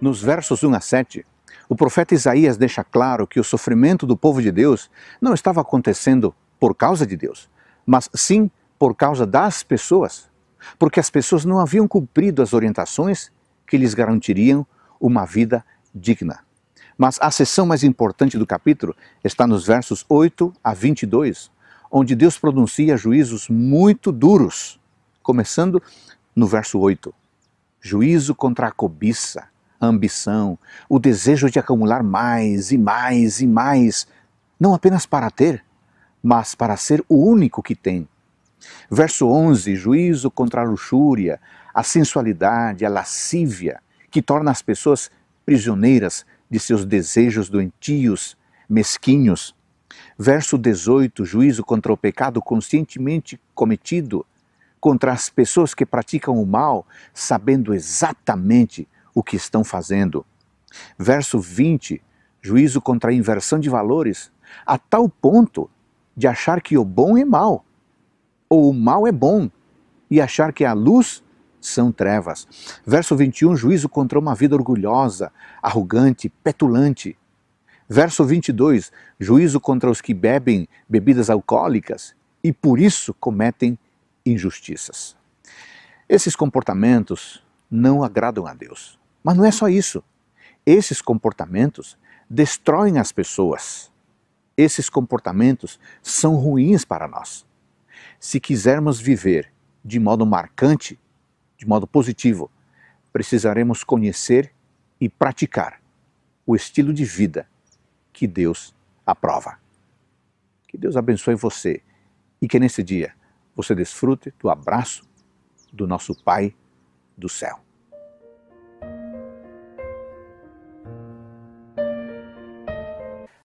nos versos 1 a 7, o profeta Isaías deixa claro que o sofrimento do povo de Deus não estava acontecendo por causa de Deus, mas sim por causa das pessoas, porque as pessoas não haviam cumprido as orientações que lhes garantiriam uma vida digna. Mas a seção mais importante do capítulo está nos versos 8 a 22, onde Deus pronuncia juízos muito duros, começando no verso 8: juízo contra a cobiça a ambição, o desejo de acumular mais e mais e mais, não apenas para ter, mas para ser o único que tem. Verso 11: juízo contra a luxúria, a sensualidade, a lascívia, que torna as pessoas prisioneiras de seus desejos doentios, mesquinhos. Verso 18: juízo contra o pecado conscientemente cometido, contra as pessoas que praticam o mal, sabendo exatamente o que estão fazendo. Verso 20, juízo contra a inversão de valores, a tal ponto de achar que o bom é mal, ou o mal é bom, e achar que a luz são trevas. Verso 21, juízo contra uma vida orgulhosa, arrogante, petulante. Verso 22, juízo contra os que bebem bebidas alcoólicas e por isso cometem injustiças. Esses comportamentos não agradam a Deus. Mas não é só isso. Esses comportamentos destroem as pessoas. Esses comportamentos são ruins para nós. Se quisermos viver de modo marcante, de modo positivo, precisaremos conhecer e praticar o estilo de vida que Deus aprova. Que Deus abençoe você e que nesse dia você desfrute do abraço do nosso Pai do céu.